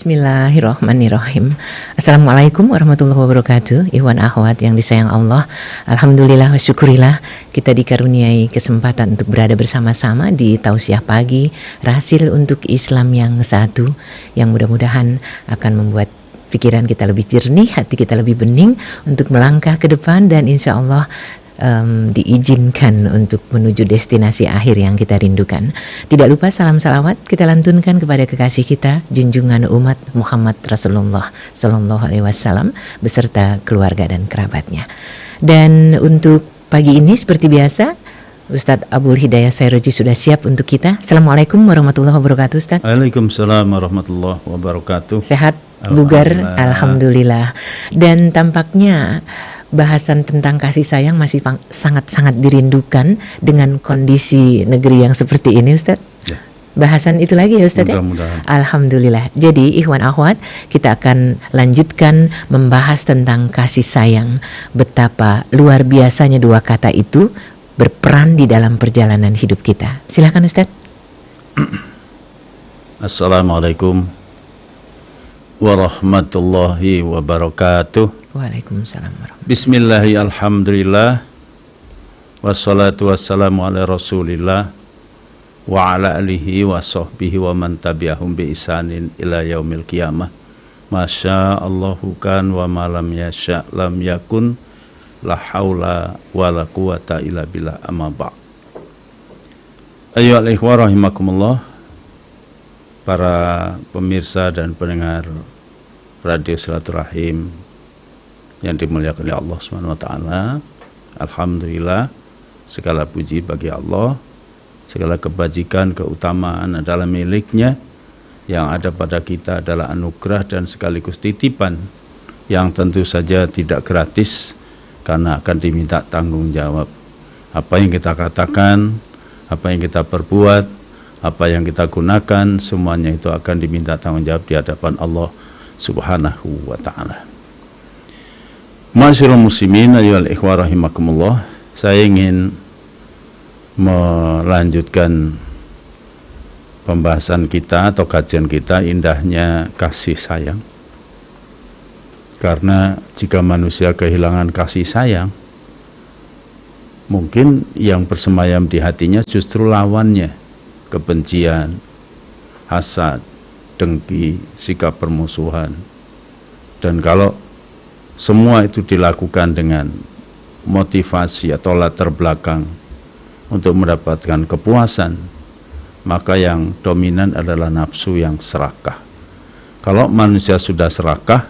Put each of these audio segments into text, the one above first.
Bismillahirrahmanirrahim Assalamualaikum warahmatullahi wabarakatuh Iwan Ahwat yang disayang Allah Alhamdulillah wa syukurillah Kita dikaruniai kesempatan untuk berada bersama-sama Di Tausiah Pagi Rahasil untuk Islam yang satu Yang mudah-mudahan akan membuat pikiran kita lebih jernih, hati kita lebih bening untuk melangkah ke depan dan insya Allah um, diizinkan untuk menuju destinasi akhir yang kita rindukan. Tidak lupa salam salawat kita lantunkan kepada kekasih kita junjungan umat Muhammad Rasulullah Sallallahu Alaihi Wasallam beserta keluarga dan kerabatnya. Dan untuk pagi ini seperti biasa Ustadz Abdul Hidayah Sairoji sudah siap untuk kita. Assalamualaikum warahmatullahi wabarakatuh Ustadz. Waalaikumsalam warahmatullahi wabarakatuh. Sehat, bugar, Alhamdulillah. Dan tampaknya bahasan tentang kasih sayang masih sangat-sangat dirindukan dengan kondisi negeri yang seperti ini, Ustaz. Ya. Bahasan itu lagi ya Ustaz Mudah ya? Mudahan. Alhamdulillah Jadi Ikhwan Ahwat kita akan lanjutkan membahas tentang kasih sayang Betapa luar biasanya dua kata itu berperan di dalam perjalanan hidup kita Silahkan Ustaz. Assalamualaikum warahmatullahi wabarakatuh Waalaikumsalam Bismillahirrahmanirrahim Wassalatu wassalamu ala rasulillah Wa ala alihi wa sahbihi wa man tabi'ahum bi isanin ila yaumil qiyamah Masya Allahu kan wa malam yasya lam yakun La hawla wa la quwata illa billah amma ba' Ayo alaikum ikhwa Para pemirsa dan pendengar Radio Silaturahim yang dimuliakan oleh Allah Subhanahu wa taala. Alhamdulillah segala puji bagi Allah. Segala kebajikan, keutamaan adalah miliknya. Yang ada pada kita adalah anugerah dan sekaligus titipan yang tentu saja tidak gratis karena akan diminta tanggung jawab. Apa yang kita katakan, apa yang kita perbuat, apa yang kita gunakan, semuanya itu akan diminta tanggung jawab di hadapan Allah Subhanahu wa taala. Masyarul muslimin ayol ikhwar rahimakumullah Saya ingin melanjutkan pembahasan kita atau kajian kita indahnya kasih sayang karena jika manusia kehilangan kasih sayang mungkin yang bersemayam di hatinya justru lawannya kebencian hasad dengki sikap permusuhan dan kalau semua itu dilakukan dengan motivasi atau latar belakang untuk mendapatkan kepuasan. Maka yang dominan adalah nafsu yang serakah. Kalau manusia sudah serakah,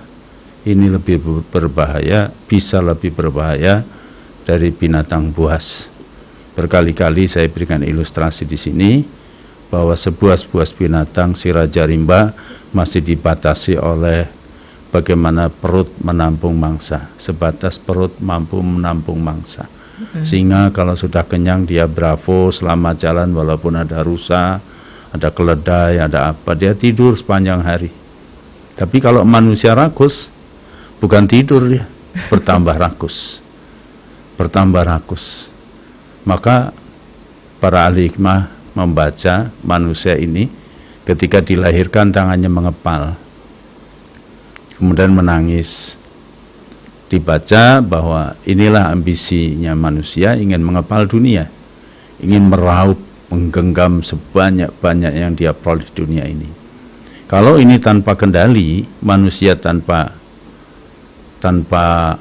ini lebih berbahaya, bisa lebih berbahaya dari binatang buas. Berkali-kali saya berikan ilustrasi di sini bahwa sebuah-buah binatang si raja rimba masih dibatasi oleh bagaimana perut menampung mangsa, sebatas perut mampu menampung mangsa. Hmm. Singa kalau sudah kenyang dia bravo selama jalan walaupun ada rusa, ada keledai, ada apa, dia tidur sepanjang hari. Tapi kalau manusia rakus, bukan tidur dia, bertambah rakus. Bertambah rakus. Maka para ahli hikmah membaca manusia ini ketika dilahirkan tangannya mengepal, kemudian menangis. Dibaca bahwa inilah ambisinya manusia ingin mengepal dunia, ingin meraup, menggenggam sebanyak-banyak yang dia peroleh di dunia ini. Kalau ini tanpa kendali, manusia tanpa tanpa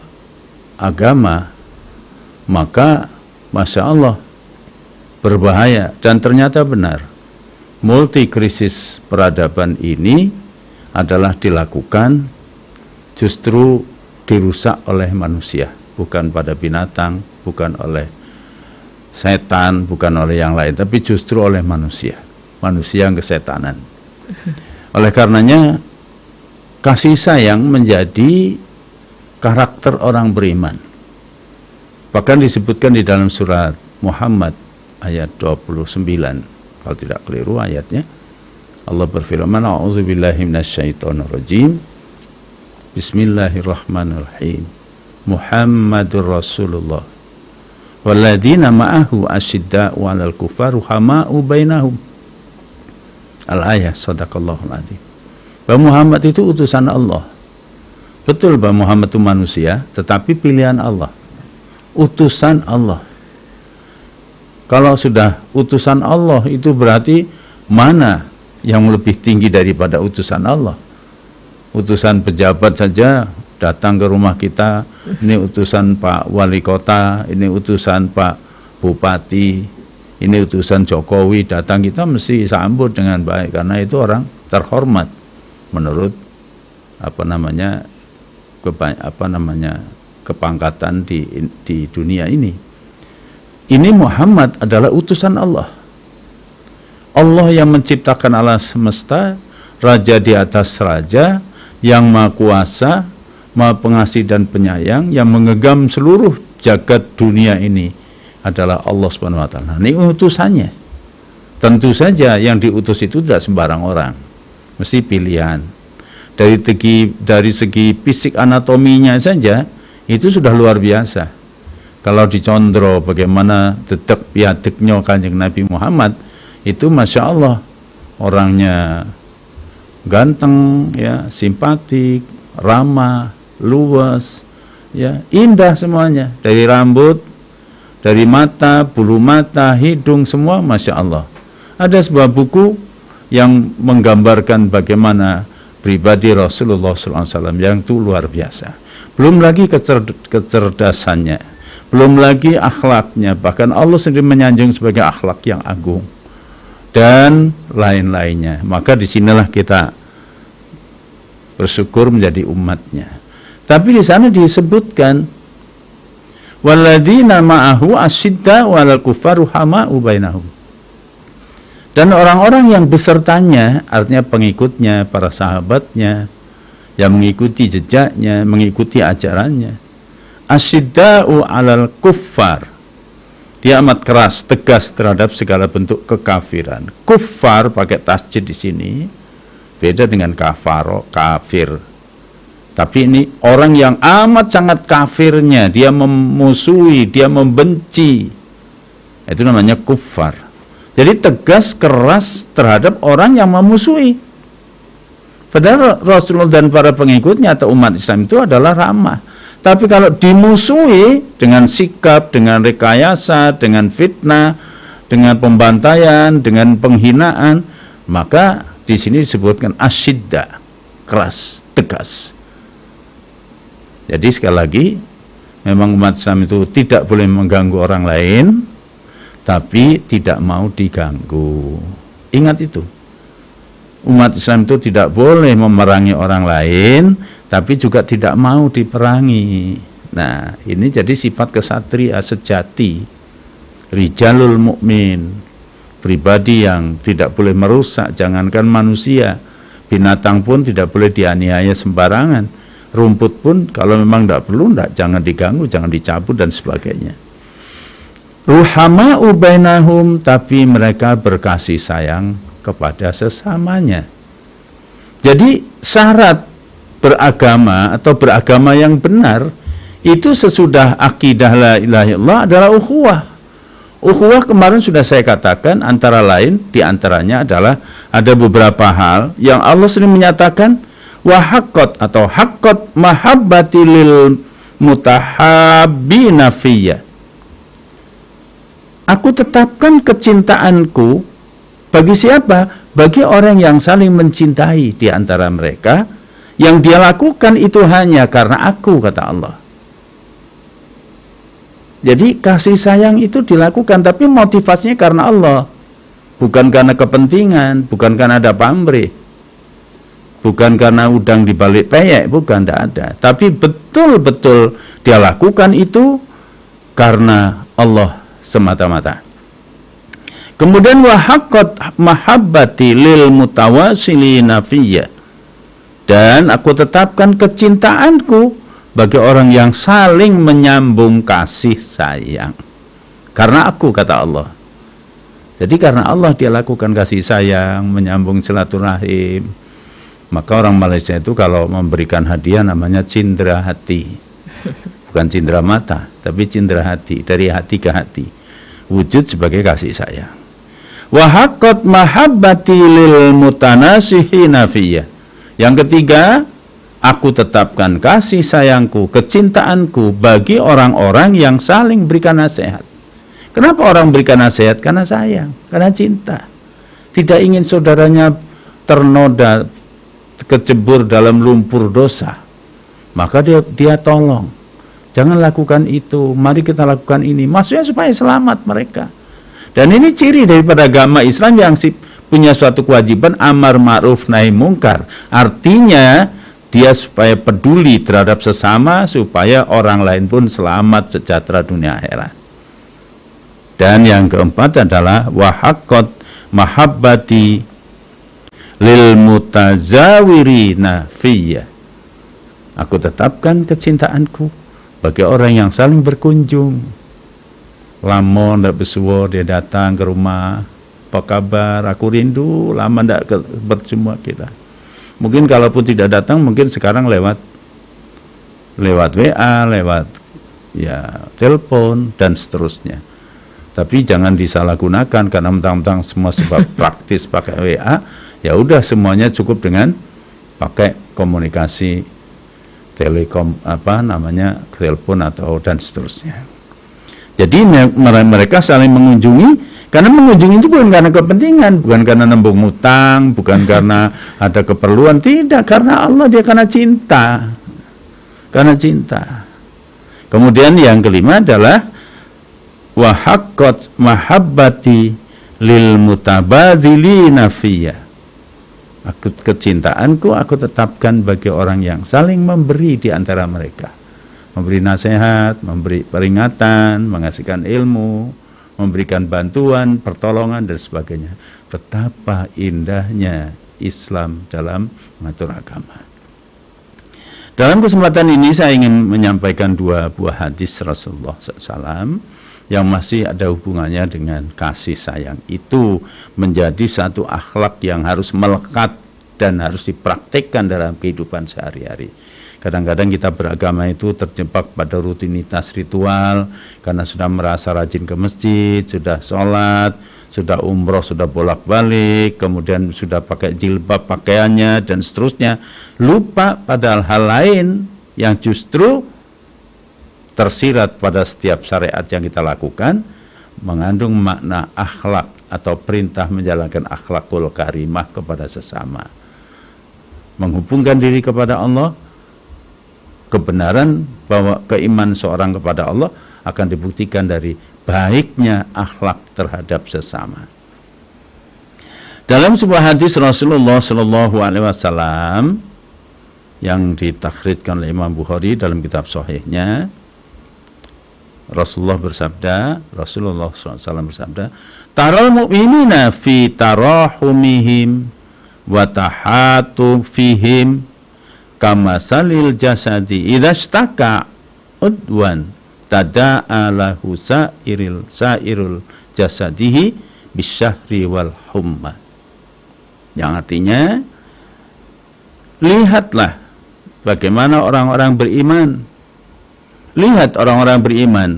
agama, maka masya Allah berbahaya dan ternyata benar. Multi krisis peradaban ini adalah dilakukan justru dirusak oleh manusia, bukan pada binatang, bukan oleh setan, bukan oleh yang lain, tapi justru oleh manusia. Manusia yang kesetanan. Oleh karenanya kasih sayang menjadi karakter orang beriman. Bahkan disebutkan di dalam surat Muhammad ayat 29 kalau tidak keliru ayatnya Allah berfirman a'udzubillahi Bismillahirrahmanirrahim. Muhammadur Rasulullah. Walladina ma'ahu asyidda'u 'alal kufar hama'u bainahum. Al-ayah sadaqallahul adzim. Bah Muhammad itu utusan Allah. Betul Bah Muhammad itu manusia, tetapi pilihan Allah. Utusan Allah. Kalau sudah utusan Allah itu berarti mana yang lebih tinggi daripada utusan Allah? utusan pejabat saja datang ke rumah kita ini utusan Pak Wali Kota ini utusan Pak Bupati ini utusan Jokowi datang kita mesti sambut dengan baik karena itu orang terhormat menurut apa namanya apa namanya kepangkatan di di dunia ini ini Muhammad adalah utusan Allah Allah yang menciptakan alam semesta raja di atas raja yang maha kuasa, maha pengasih dan penyayang yang mengegam seluruh jagat dunia ini adalah Allah Subhanahu wa taala. Ini utusannya. Tentu saja yang diutus itu tidak sembarang orang. Mesti pilihan. Dari segi dari segi fisik anatominya saja itu sudah luar biasa. Kalau dicondro bagaimana detek piadeknya Kanjeng Nabi Muhammad itu Masya Allah orangnya ganteng, ya, simpatik, ramah, luas, ya, indah semuanya. Dari rambut, dari mata, bulu mata, hidung semua Masya Allah. Ada sebuah buku yang menggambarkan bagaimana pribadi Rasulullah SAW yang itu luar biasa. Belum lagi kecerdasannya, belum lagi akhlaknya, bahkan Allah sendiri menyanjung sebagai akhlak yang agung dan lain-lainnya. Maka disinilah kita bersyukur menjadi umatnya. Tapi di sana disebutkan waladina ma'ahu asidda wal kufaru hama ubainahum. Dan orang-orang yang besertanya, artinya pengikutnya, para sahabatnya, yang mengikuti jejaknya, mengikuti ajarannya. Asidda'u alal kuffar dia amat keras, tegas terhadap segala bentuk kekafiran. Kufar pakai tasjid di sini beda dengan kafaro, kafir. Tapi ini orang yang amat sangat kafirnya, dia memusuhi, dia membenci. Itu namanya kufar. Jadi tegas keras terhadap orang yang memusuhi. Padahal Rasulullah dan para pengikutnya atau umat Islam itu adalah ramah. Tapi kalau dimusuhi dengan sikap, dengan rekayasa, dengan fitnah, dengan pembantaian, dengan penghinaan, maka di sini disebutkan asyidda, keras, tegas. Jadi sekali lagi, memang umat Islam itu tidak boleh mengganggu orang lain, tapi tidak mau diganggu. Ingat itu umat Islam itu tidak boleh memerangi orang lain tapi juga tidak mau diperangi. Nah, ini jadi sifat kesatria sejati. Rijalul mukmin, pribadi yang tidak boleh merusak, jangankan manusia, binatang pun tidak boleh dianiaya sembarangan. Rumput pun kalau memang tidak perlu, tidak jangan diganggu, jangan dicabut dan sebagainya. Ruhama ubainahum, tapi mereka berkasih sayang kepada sesamanya. Jadi syarat beragama atau beragama yang benar itu sesudah akidah la ilaha illallah adalah ukhuwah. Ukhuwah kemarin sudah saya katakan antara lain diantaranya adalah ada beberapa hal yang Allah sering menyatakan wahakot atau hakot mahabbati lil mutahabbi Aku tetapkan kecintaanku bagi siapa? Bagi orang yang saling mencintai di antara mereka, yang dia lakukan itu hanya karena aku, kata Allah. Jadi kasih sayang itu dilakukan, tapi motivasinya karena Allah. Bukan karena kepentingan, bukan karena ada pamrih. Bukan karena udang dibalik peyek, bukan, tidak ada. Tapi betul-betul dia lakukan itu karena Allah semata-mata. Kemudian wahakot mahabbati lil mutawasili nafiyya. Dan aku tetapkan kecintaanku bagi orang yang saling menyambung kasih sayang. Karena aku kata Allah. Jadi karena Allah dia lakukan kasih sayang, menyambung silaturahim. Maka orang Malaysia itu kalau memberikan hadiah namanya cindera hati. Bukan cindera mata, tapi cindera hati, dari hati ke hati. Wujud sebagai kasih sayang. Wahakot haqqat mahabbati lil mutanasihina fiyya. Yang ketiga, aku tetapkan kasih sayangku, kecintaanku bagi orang-orang yang saling berikan nasihat. Kenapa orang berikan nasihat? Karena sayang, karena cinta. Tidak ingin saudaranya ternoda, kecebur dalam lumpur dosa. Maka dia dia tolong. Jangan lakukan itu, mari kita lakukan ini. Maksudnya supaya selamat mereka. Dan ini ciri daripada agama Islam yang si punya suatu kewajiban amar ma'ruf nahi mungkar. Artinya dia supaya peduli terhadap sesama supaya orang lain pun selamat sejahtera dunia akhirat. Dan yang keempat adalah wahakot mahabbati lil mutazawirina fiyya. Aku tetapkan kecintaanku bagi orang yang saling berkunjung Lamon ndak bersuwa dia datang ke rumah. Apa kabar? Aku rindu lama ndak berjumpa kita. Mungkin kalaupun tidak datang mungkin sekarang lewat lewat WA, lewat ya telepon dan seterusnya. Tapi jangan disalahgunakan karena mentang-mentang semua sebab praktis pakai WA, ya udah semuanya cukup dengan pakai komunikasi telekom apa namanya telepon atau dan seterusnya. Jadi mereka saling mengunjungi karena mengunjungi itu bukan karena kepentingan, bukan karena nembung mutang, bukan karena ada keperluan, tidak karena Allah dia karena cinta. Karena cinta. Kemudian yang kelima adalah Wahakot mahabbati lil mutabadili nafia. aku kecintaanku aku tetapkan bagi orang yang saling memberi di antara mereka memberi nasihat, memberi peringatan, mengasihkan ilmu, memberikan bantuan, pertolongan dan sebagainya. Betapa indahnya Islam dalam mengatur agama. Dalam kesempatan ini saya ingin menyampaikan dua buah hadis Rasulullah SAW yang masih ada hubungannya dengan kasih sayang itu menjadi satu akhlak yang harus melekat dan harus dipraktikkan dalam kehidupan sehari-hari. Kadang-kadang kita beragama itu terjebak pada rutinitas ritual karena sudah merasa rajin ke masjid, sudah sholat, sudah umroh, sudah bolak-balik, kemudian sudah pakai jilbab pakaiannya dan seterusnya. Lupa pada hal lain yang justru tersirat pada setiap syariat yang kita lakukan mengandung makna akhlak atau perintah menjalankan akhlakul karimah kepada sesama menghubungkan diri kepada Allah kebenaran bahwa keiman seorang kepada Allah akan dibuktikan dari baiknya akhlak terhadap sesama. Dalam sebuah hadis Rasulullah Shallallahu Alaihi Wasallam yang ditakhridkan oleh Imam Bukhari dalam kitab Sahihnya, Rasulullah bersabda, Rasulullah SAW bersabda, Taral mu'minina fi tarahumihim wa tahatu fihim kama salil jasadi idastaka udwan tada'a lahu sairil sairul jasadihi bisyahri wal humma yang artinya lihatlah bagaimana orang-orang beriman lihat orang-orang beriman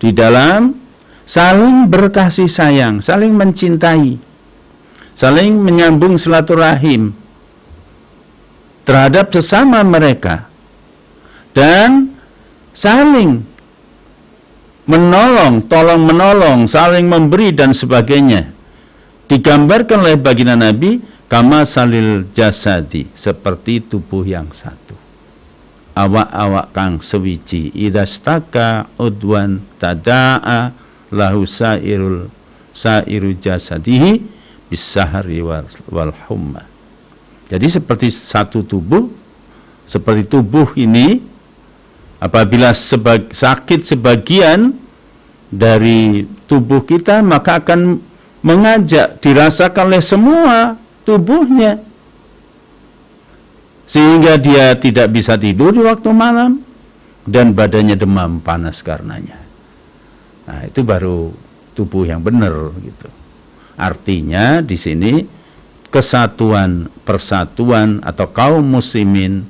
di dalam saling berkasih sayang, saling mencintai, saling menyambung silaturahim, terhadap sesama mereka dan saling menolong, tolong menolong, saling memberi dan sebagainya. Digambarkan oleh baginda Nabi kama salil jasadi seperti tubuh yang satu. Awak-awak kang sewiji idastaka udwan tadaa lahu sairul sairu jasadihi bisahari wal humma. Jadi seperti satu tubuh, seperti tubuh ini, apabila sebag, sakit sebagian dari tubuh kita, maka akan mengajak dirasakan oleh semua tubuhnya. Sehingga dia tidak bisa tidur di waktu malam dan badannya demam panas karenanya. Nah, itu baru tubuh yang benar gitu. Artinya di sini kesatuan, persatuan atau kaum muslimin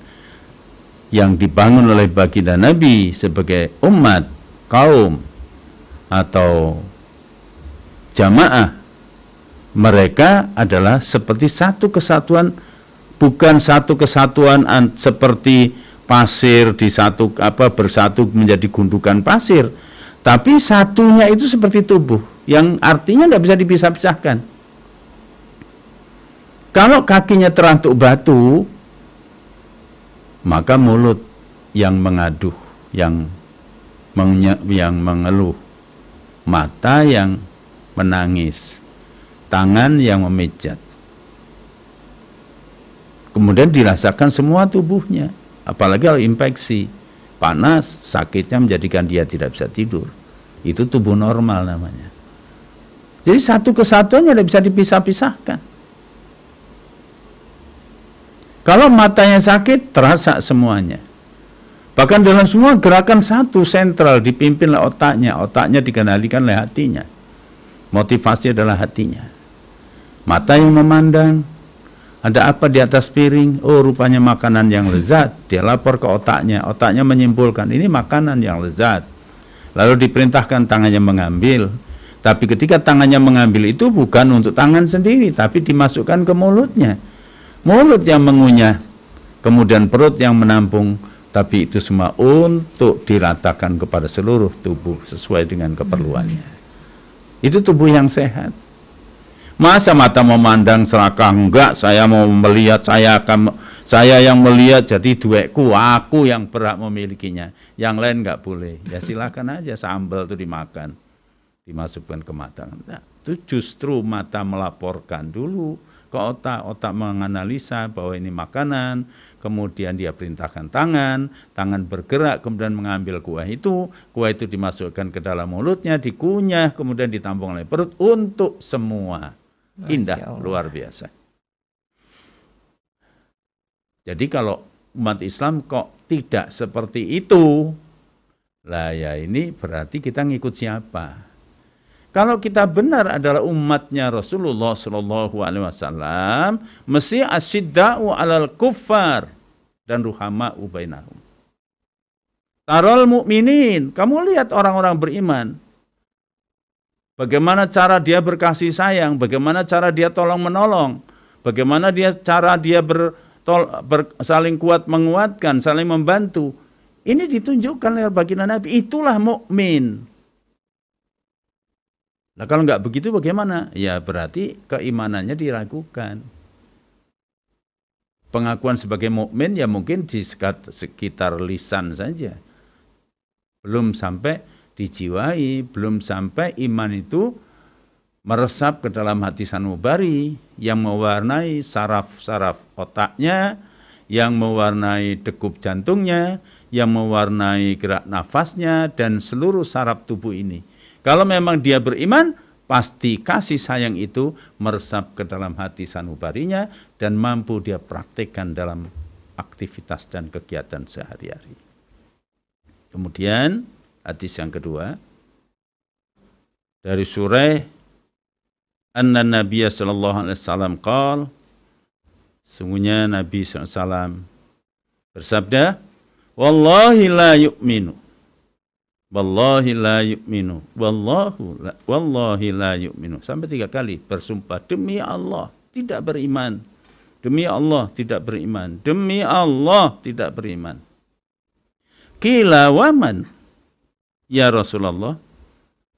yang dibangun oleh baginda Nabi sebagai umat, kaum atau jamaah mereka adalah seperti satu kesatuan bukan satu kesatuan seperti pasir di satu apa bersatu menjadi gundukan pasir tapi satunya itu seperti tubuh yang artinya tidak bisa dipisah-pisahkan kalau kakinya terantuk batu, maka mulut yang mengaduh, yang yang mengeluh, mata yang menangis, tangan yang memijat. Kemudian dirasakan semua tubuhnya, apalagi kalau infeksi, panas, sakitnya menjadikan dia tidak bisa tidur. Itu tubuh normal namanya. Jadi satu kesatuannya tidak bisa dipisah-pisahkan. Kalau matanya sakit, terasa semuanya. Bahkan dalam semua gerakan satu sentral dipimpin oleh otaknya, otaknya dikendalikan oleh hatinya. Motivasi adalah hatinya. Mata yang memandang, ada apa di atas piring? Oh, rupanya makanan yang lezat. Dia lapor ke otaknya, otaknya menyimpulkan ini makanan yang lezat. Lalu diperintahkan tangannya mengambil. Tapi ketika tangannya mengambil itu bukan untuk tangan sendiri, tapi dimasukkan ke mulutnya mulut yang mengunyah, kemudian perut yang menampung, tapi itu semua untuk diratakan kepada seluruh tubuh sesuai dengan keperluannya. Hmm. Itu tubuh yang sehat. Masa mata memandang serakah enggak saya mau melihat saya akan saya yang melihat jadi duetku aku yang berhak memilikinya. Yang lain enggak boleh. Ya silakan aja sambal itu dimakan. Dimasukkan ke mata. Nah, itu justru mata melaporkan dulu ke otak, otak menganalisa bahwa ini makanan, kemudian dia perintahkan tangan, tangan bergerak kemudian mengambil kuah itu, kuah itu dimasukkan ke dalam mulutnya, dikunyah, kemudian ditampung oleh perut untuk semua. Indah, luar biasa. Jadi kalau umat Islam kok tidak seperti itu, lah ya ini berarti kita ngikut siapa? Kalau kita benar adalah umatnya Rasulullah Shallallahu Alaihi Wasallam, mesti asyidau alal kufar dan ruhama ubainahum. Tarol mukminin, kamu lihat orang-orang beriman. Bagaimana cara dia berkasih sayang, bagaimana cara dia tolong menolong, bagaimana dia cara dia ber, tol, ber, saling kuat menguatkan, saling membantu. Ini ditunjukkan oleh baginda Nabi. Itulah mukmin. Nah kalau nggak begitu bagaimana? Ya berarti keimanannya diragukan. Pengakuan sebagai mukmin ya mungkin di sekitar lisan saja. Belum sampai dijiwai, belum sampai iman itu meresap ke dalam hati sanubari yang mewarnai saraf-saraf otaknya, yang mewarnai degup jantungnya, yang mewarnai gerak nafasnya dan seluruh saraf tubuh ini. Kalau memang dia beriman, pasti kasih sayang itu meresap ke dalam hati sanubarinya dan mampu dia praktekkan dalam aktivitas dan kegiatan sehari-hari. Kemudian hadis yang kedua dari surah Anna Nabiya sallallahu alaihi wasallam qal Sungguhnya Nabi alaihi wasallam bersabda, Wallahi la yu'minu Wallahi la yu'minu. Wallahu la, wallahi la yu'minu. Sampai tiga kali bersumpah. Demi Allah tidak beriman. Demi Allah tidak beriman. Demi Allah tidak beriman. Kila waman. Ya Rasulullah.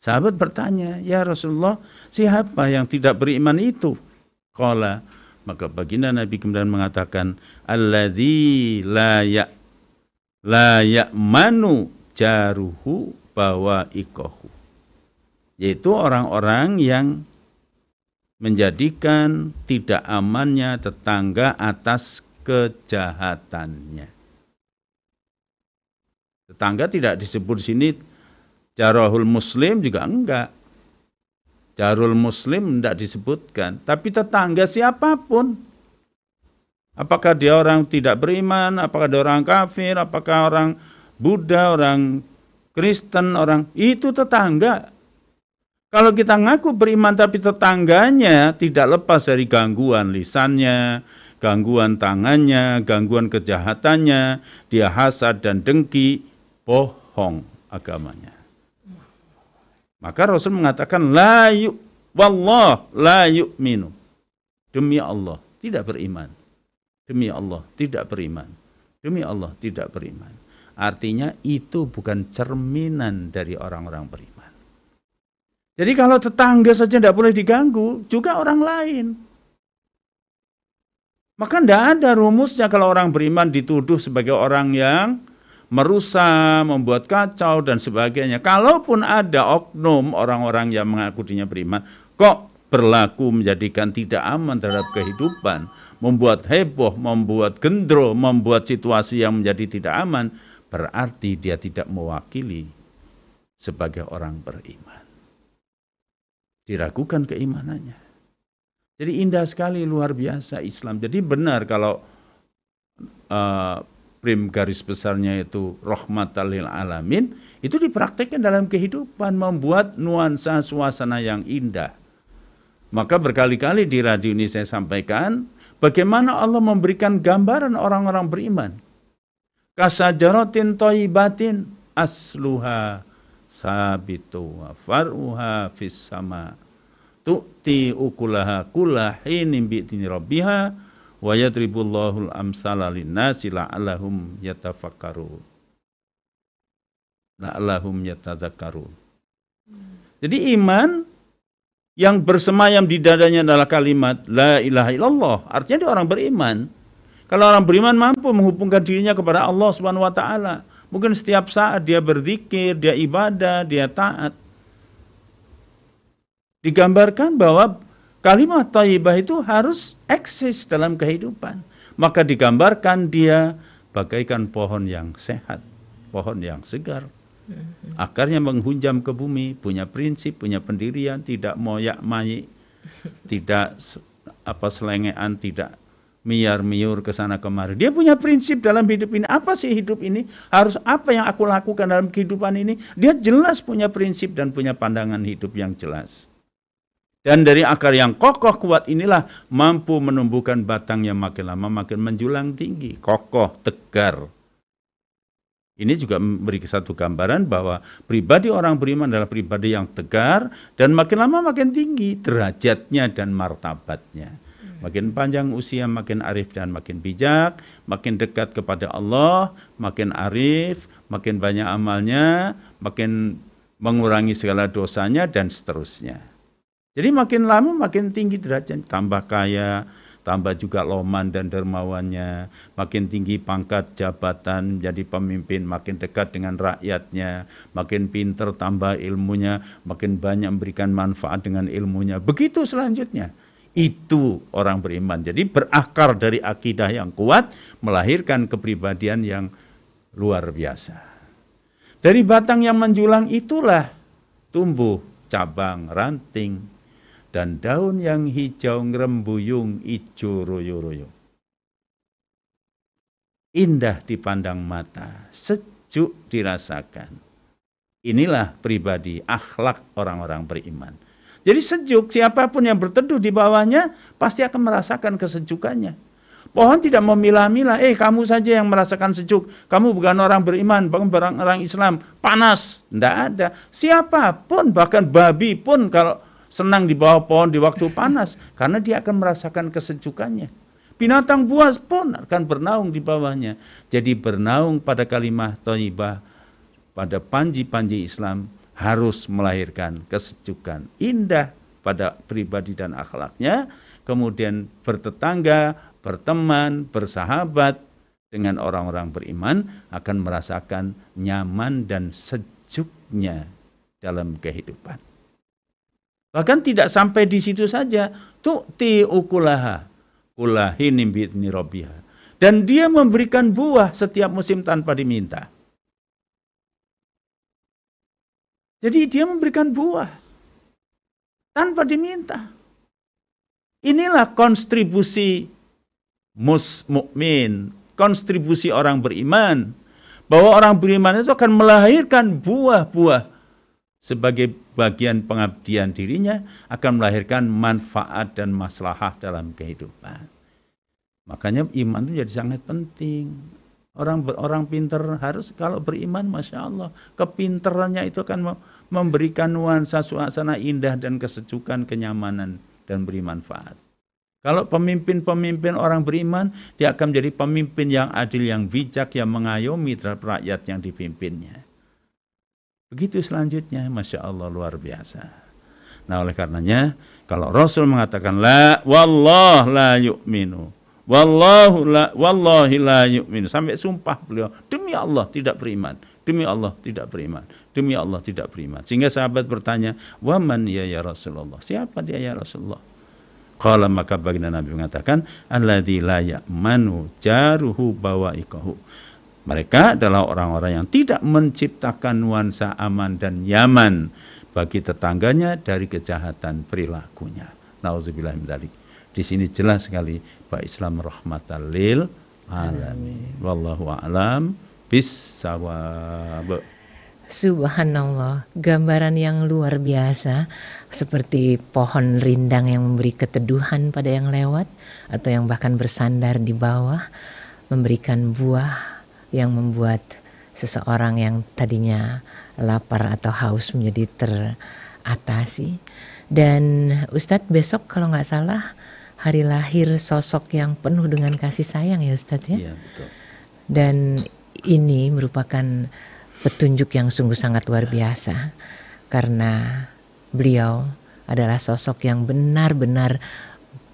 Sahabat bertanya, Ya Rasulullah, siapa yang tidak beriman itu? Kala, maka baginda Nabi kemudian mengatakan, Alladzi la ya, la ya'manu jaruhu bawa ikohu. Yaitu orang-orang yang menjadikan tidak amannya tetangga atas kejahatannya. Tetangga tidak disebut sini jarahul muslim juga enggak. Jarul muslim tidak disebutkan, tapi tetangga siapapun. Apakah dia orang tidak beriman, apakah dia orang kafir, apakah orang Buddha, orang Kristen, orang itu tetangga. Kalau kita ngaku beriman tapi tetangganya tidak lepas dari gangguan lisannya, gangguan tangannya, gangguan kejahatannya, dia hasad dan dengki, bohong agamanya. Maka Rasul mengatakan la yuk, wallah la minum. Demi Allah tidak beriman. Demi Allah tidak beriman. Demi Allah tidak beriman. Artinya itu bukan cerminan dari orang-orang beriman. Jadi kalau tetangga saja tidak boleh diganggu, juga orang lain. Maka tidak ada rumusnya kalau orang beriman dituduh sebagai orang yang merusak, membuat kacau, dan sebagainya. Kalaupun ada oknum orang-orang yang mengaku dirinya beriman, kok berlaku menjadikan tidak aman terhadap kehidupan, membuat heboh, membuat gendro, membuat situasi yang menjadi tidak aman, berarti dia tidak mewakili sebagai orang beriman. Diragukan keimanannya. Jadi indah sekali, luar biasa Islam. Jadi benar kalau uh, prim garis besarnya itu rahmatal lil alamin, itu dipraktekkan dalam kehidupan, membuat nuansa suasana yang indah. Maka berkali-kali di radio ini saya sampaikan, bagaimana Allah memberikan gambaran orang-orang beriman kasajarotin toibatin asluha sabitu wa faruha fis sama tu'ti ukulaha kula hinin bi'tini rabbiha wa al amsala linnasi la'allahum yatafakkaru la'allahum yatadakkaru jadi iman yang bersemayam di dadanya adalah kalimat la ilaha illallah artinya dia orang beriman kalau orang beriman mampu menghubungkan dirinya kepada Allah Subhanahu wa taala. Mungkin setiap saat dia berzikir, dia ibadah, dia taat. Digambarkan bahwa kalimat thayyibah itu harus eksis dalam kehidupan. Maka digambarkan dia bagaikan pohon yang sehat, pohon yang segar. Akarnya menghunjam ke bumi, punya prinsip, punya pendirian, tidak moyak mayik, tidak apa selengean, tidak miar miur ke sana kemari. Dia punya prinsip dalam hidup ini. Apa sih hidup ini? Harus apa yang aku lakukan dalam kehidupan ini? Dia jelas punya prinsip dan punya pandangan hidup yang jelas. Dan dari akar yang kokoh kuat inilah mampu menumbuhkan batang yang makin lama makin menjulang tinggi, kokoh, tegar. Ini juga memberi satu gambaran bahwa pribadi orang beriman adalah pribadi yang tegar dan makin lama makin tinggi derajatnya dan martabatnya. Makin panjang usia makin arif dan makin bijak, makin dekat kepada Allah, makin arif, makin banyak amalnya, makin mengurangi segala dosanya dan seterusnya. Jadi makin lama makin tinggi derajatnya, tambah kaya, tambah juga loman dan dermawannya, makin tinggi pangkat jabatan jadi pemimpin, makin dekat dengan rakyatnya, makin pinter tambah ilmunya, makin banyak memberikan manfaat dengan ilmunya. Begitu selanjutnya itu orang beriman. Jadi berakar dari akidah yang kuat melahirkan kepribadian yang luar biasa. Dari batang yang menjulang itulah tumbuh cabang ranting dan daun yang hijau ngerembuyung ijo royo-royo. Indah dipandang mata, sejuk dirasakan. Inilah pribadi akhlak orang-orang beriman jadi sejuk, siapapun yang berteduh di bawahnya pasti akan merasakan kesejukannya. Pohon tidak memilah-milah, eh kamu saja yang merasakan sejuk, kamu bukan orang beriman, bukan orang, orang Islam, panas, tidak ada. Siapapun, bahkan babi pun kalau senang di bawah pohon di waktu panas, karena dia akan merasakan kesejukannya. Binatang buas pun akan bernaung di bawahnya. Jadi bernaung pada kalimah toibah, pada panji-panji Islam, harus melahirkan kesejukan indah pada pribadi dan akhlaknya, kemudian bertetangga, berteman, bersahabat dengan orang-orang beriman akan merasakan nyaman dan sejuknya dalam kehidupan. Bahkan tidak sampai di situ saja, tu'ti ukulaha kulahi nimbitni robiha. Dan dia memberikan buah setiap musim tanpa diminta. Jadi dia memberikan buah tanpa diminta. Inilah kontribusi mus mukmin, kontribusi orang beriman bahwa orang beriman itu akan melahirkan buah-buah sebagai bagian pengabdian dirinya akan melahirkan manfaat dan maslahah dalam kehidupan. Makanya iman itu jadi sangat penting. Orang orang pinter harus kalau beriman, masya Allah, kepinterannya itu akan memberikan nuansa suasana indah dan kesejukan, kenyamanan dan beri manfaat. Kalau pemimpin-pemimpin orang beriman, dia akan menjadi pemimpin yang adil, yang bijak, yang mengayomi terhadap rakyat yang dipimpinnya. Begitu selanjutnya, masya Allah luar biasa. Nah oleh karenanya, kalau Rasul mengatakan la, wallah la yu'minu Wallahu la, wallahi la yu'min. Sampai sumpah beliau, demi Allah tidak beriman. Demi Allah tidak beriman. Demi Allah tidak beriman. Sehingga sahabat bertanya, "Waman ya ya Rasulullah?" Siapa dia ya Rasulullah? Kala maka baginda Nabi mengatakan, Alladhi la ya'manu jaruhu bawaikahu." Mereka adalah orang-orang yang tidak menciptakan nuansa aman dan nyaman bagi tetangganya dari kejahatan perilakunya. Nauzubillah di sini jelas sekali pak Islam rahmatan lil alamin. Wallahu a'lam bisawab. Subhanallah, gambaran yang luar biasa seperti pohon rindang yang memberi keteduhan pada yang lewat atau yang bahkan bersandar di bawah memberikan buah yang membuat seseorang yang tadinya lapar atau haus menjadi teratasi. Dan Ustadz besok kalau nggak salah hari lahir sosok yang penuh dengan kasih sayang ya Ustadz ya. ya betul. Dan ini merupakan petunjuk yang sungguh sangat luar biasa karena beliau adalah sosok yang benar-benar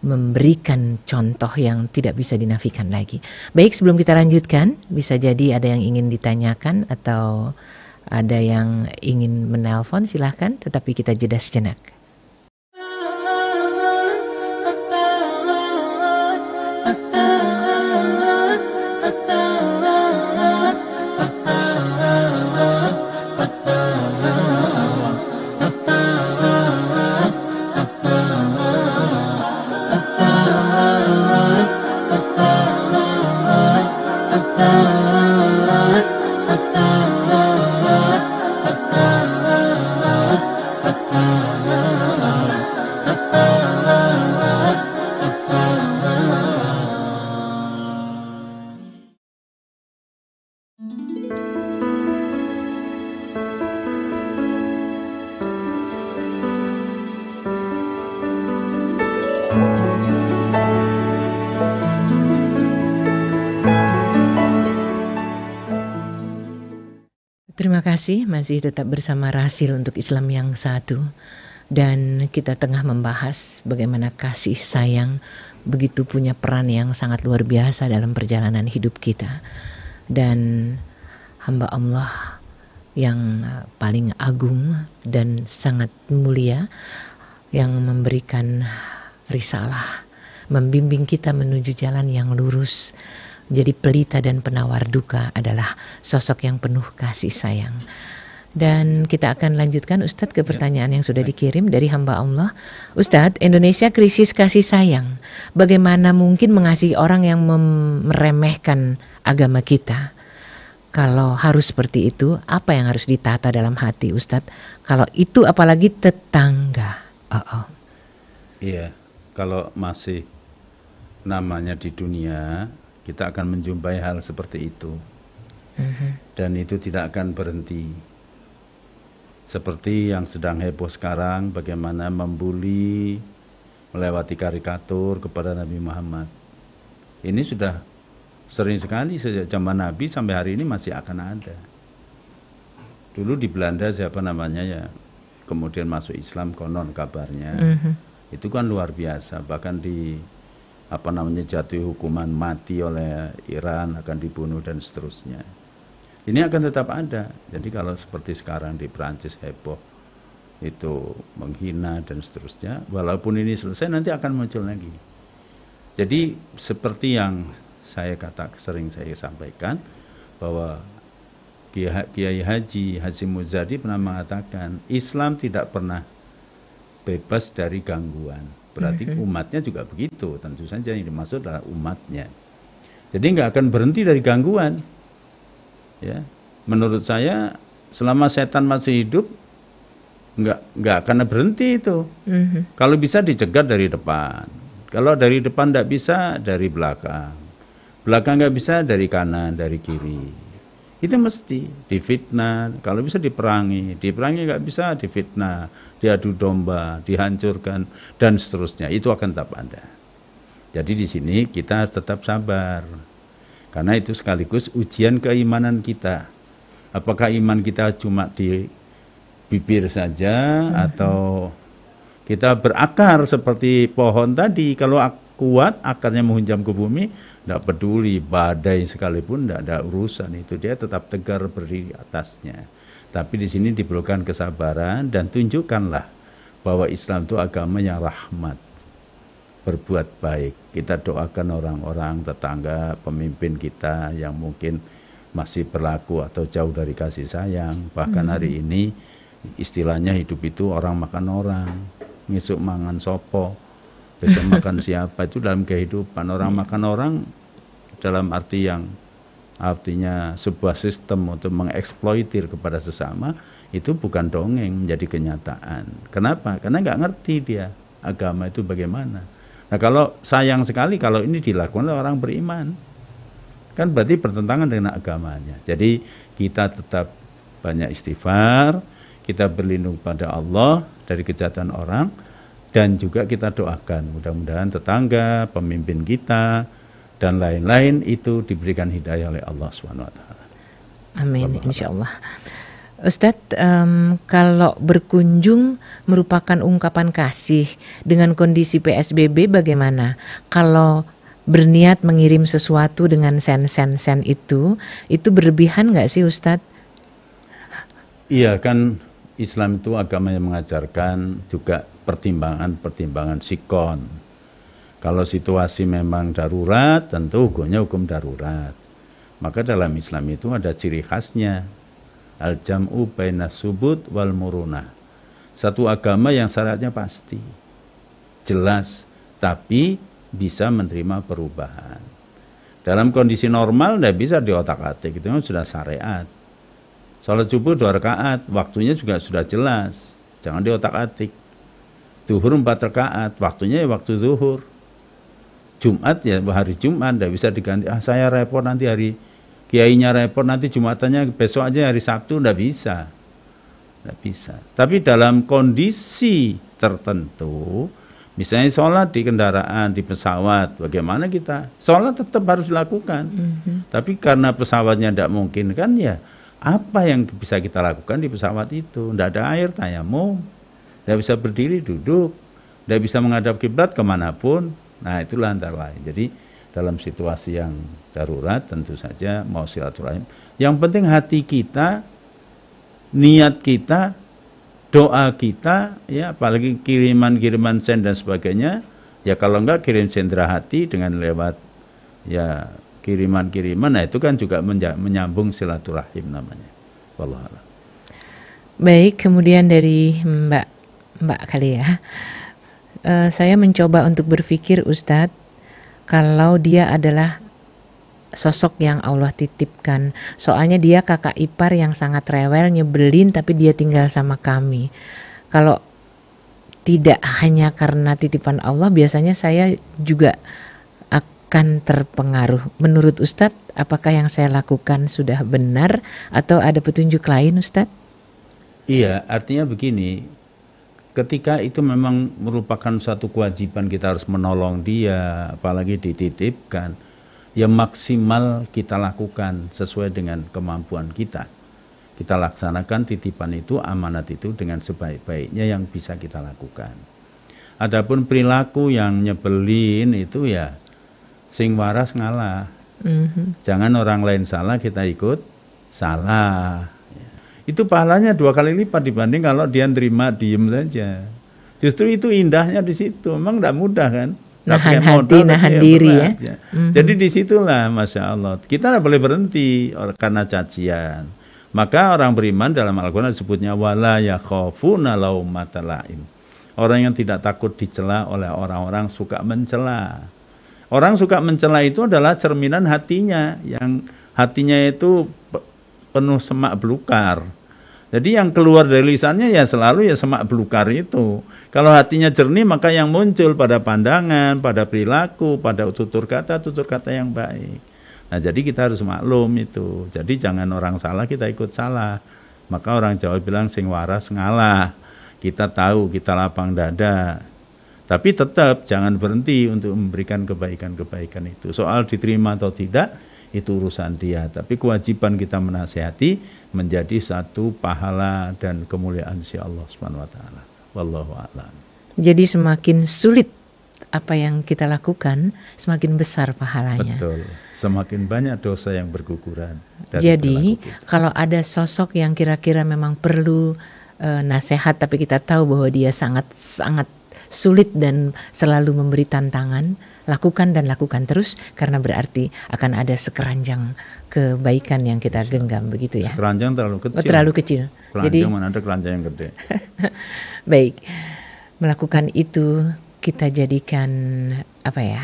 memberikan contoh yang tidak bisa dinafikan lagi. Baik, sebelum kita lanjutkan, bisa jadi ada yang ingin ditanyakan atau ada yang ingin menelpon silahkan, tetapi kita jeda sejenak. kasih masih tetap bersama Rasil untuk Islam yang satu dan kita tengah membahas bagaimana kasih sayang begitu punya peran yang sangat luar biasa dalam perjalanan hidup kita. Dan hamba Allah yang paling agung dan sangat mulia yang memberikan risalah membimbing kita menuju jalan yang lurus jadi pelita dan penawar duka adalah sosok yang penuh kasih sayang. Dan kita akan lanjutkan Ustadz ke ya. pertanyaan yang sudah dikirim dari hamba Allah. Ustadz, Indonesia krisis kasih sayang. Bagaimana mungkin mengasihi orang yang meremehkan agama kita? Kalau harus seperti itu, apa yang harus ditata dalam hati Ustadz? Kalau itu apalagi tetangga. Oh, oh. Iya, kalau masih namanya di dunia kita akan menjumpai hal seperti itu mm-hmm. dan itu tidak akan berhenti seperti yang sedang heboh sekarang bagaimana membuli melewati karikatur kepada Nabi Muhammad ini sudah sering sekali sejak zaman Nabi sampai hari ini masih akan ada dulu di Belanda siapa namanya ya kemudian masuk Islam konon kabarnya uh mm-hmm. -huh. itu kan luar biasa bahkan di apa namanya jatuh hukuman mati oleh Iran akan dibunuh dan seterusnya. Ini akan tetap ada. Jadi kalau seperti sekarang di Prancis heboh itu menghina dan seterusnya, walaupun ini selesai nanti akan muncul lagi. Jadi seperti yang saya kata sering saya sampaikan bahwa Kiai Haji Haji Muzadi pernah mengatakan Islam tidak pernah bebas dari gangguan berarti mm -hmm. umatnya juga begitu tentu saja yang dimaksud adalah umatnya jadi nggak akan berhenti dari gangguan ya menurut saya selama setan masih hidup nggak nggak akan berhenti itu mm -hmm. kalau bisa dicegat dari depan kalau dari depan nggak bisa dari belakang belakang nggak bisa dari kanan dari kiri itu mesti difitnah kalau bisa diperangi diperangi nggak bisa difitnah diadu domba dihancurkan dan seterusnya itu akan tetap ada jadi di sini kita tetap sabar karena itu sekaligus ujian keimanan kita apakah iman kita cuma di bibir saja hmm. atau kita berakar seperti pohon tadi kalau kuat akarnya menghunjam ke bumi tidak peduli badai sekalipun tidak ada urusan itu dia tetap tegar berdiri atasnya tapi di sini diperlukan kesabaran dan tunjukkanlah bahwa Islam itu agama yang rahmat berbuat baik kita doakan orang-orang tetangga pemimpin kita yang mungkin masih berlaku atau jauh dari kasih sayang bahkan hmm. hari ini istilahnya hidup itu orang makan orang ngisuk mangan sopo bisa makan siapa itu dalam kehidupan orang hmm. makan orang dalam arti yang artinya sebuah sistem untuk mengeksploitir kepada sesama itu bukan dongeng menjadi kenyataan. Kenapa? Karena nggak ngerti dia agama itu bagaimana. Nah kalau sayang sekali kalau ini dilakukan oleh orang beriman kan berarti bertentangan dengan agamanya. Jadi kita tetap banyak istighfar, kita berlindung pada Allah dari kejahatan orang, dan juga kita doakan mudah-mudahan tetangga, pemimpin kita dan lain-lain itu diberikan hidayah oleh Allah Subhanahu wa taala. Amin insyaallah. Ustadz, um, kalau berkunjung merupakan ungkapan kasih dengan kondisi PSBB bagaimana? Kalau berniat mengirim sesuatu dengan sen-sen-sen itu, itu berlebihan nggak sih Ustadz? Iya kan Islam itu agama yang mengajarkan juga pertimbangan-pertimbangan sikon. Kalau situasi memang darurat, tentu hukumnya hukum darurat. Maka dalam Islam itu ada ciri khasnya. Al-jam'u baina subut wal muruna. Satu agama yang syaratnya pasti. Jelas, tapi bisa menerima perubahan. Dalam kondisi normal tidak bisa diotak-atik, itu kan sudah syariat Sholat subuh dua rakaat, waktunya juga sudah jelas. Jangan diotak-atik. Zuhur empat rakaat, waktunya ya waktu zuhur. Jumat ya hari Jumat, tidak bisa diganti. Ah saya repot nanti hari kiainya repot nanti Jumatannya besok aja hari Sabtu tidak bisa. Tidak bisa. Tapi dalam kondisi tertentu, misalnya sholat di kendaraan, di pesawat, bagaimana kita? Sholat tetap harus dilakukan. Mm -hmm. Tapi karena pesawatnya tidak mungkin kan ya apa yang bisa kita lakukan di pesawat itu? Tidak ada air tayamum, tidak bisa berdiri duduk, tidak bisa menghadap kiblat kemanapun. Nah itulah antara lain. Jadi dalam situasi yang darurat tentu saja mau silaturahim. Yang penting hati kita, niat kita, doa kita, ya apalagi kiriman-kiriman sen dan sebagainya. Ya kalau enggak kirim sendera hati dengan lewat ya kiriman-kiriman nah itu kan juga menyambung silaturahim namanya wallahu baik kemudian dari Mbak Mbak kali ya uh, saya mencoba untuk berpikir Ustadz kalau dia adalah sosok yang Allah titipkan soalnya dia kakak ipar yang sangat rewel nyebelin tapi dia tinggal sama kami kalau tidak hanya karena titipan Allah biasanya saya juga akan terpengaruh. Menurut Ustadz, apakah yang saya lakukan sudah benar atau ada petunjuk lain Ustadz? Iya, artinya begini, ketika itu memang merupakan satu kewajiban kita harus menolong dia, apalagi dititipkan, ya maksimal kita lakukan sesuai dengan kemampuan kita. Kita laksanakan titipan itu, amanat itu dengan sebaik-baiknya yang bisa kita lakukan. Adapun perilaku yang nyebelin itu ya sing waras ngalah. Mm-hmm. Jangan orang lain salah kita ikut salah. Itu pahalanya dua kali lipat dibanding kalau dia nerima diem saja. Justru itu indahnya di situ. Memang tidak mudah kan? Nah, nahan hati, modal, nahan ya, diri ya. Mm-hmm. Jadi disitulah masya Allah kita tidak boleh berhenti karena cacian. Maka orang beriman dalam Al-Quran disebutnya wala yakhafuna lain. Orang yang tidak takut dicela oleh orang-orang suka mencela. Orang suka mencela itu adalah cerminan hatinya yang hatinya itu penuh semak belukar. Jadi yang keluar dari lisannya ya selalu ya semak belukar itu. Kalau hatinya jernih maka yang muncul pada pandangan, pada perilaku, pada tutur kata, tutur kata yang baik. Nah jadi kita harus maklum itu. Jadi jangan orang salah kita ikut salah. Maka orang Jawa bilang sing waras ngalah. Kita tahu kita lapang dada. Tapi tetap jangan berhenti untuk memberikan kebaikan-kebaikan itu. Soal diterima atau tidak itu urusan dia, tapi kewajiban kita menasehati menjadi satu pahala dan kemuliaan si Allah Subhanahu wa taala. Wallahu a'lam. Jadi semakin sulit apa yang kita lakukan, semakin besar pahalanya. Betul. Semakin banyak dosa yang berguguran. Jadi, kalau ada sosok yang kira-kira memang perlu e, nasihat tapi kita tahu bahwa dia sangat sangat sulit dan selalu memberi tantangan, lakukan dan lakukan terus karena berarti akan ada sekeranjang kebaikan yang kita genggam begitu ya. Sekeranjang terlalu oh, kecil. terlalu kecil. Keranjang Jadi mana ada keranjang yang gede. Baik. Melakukan itu kita jadikan apa ya?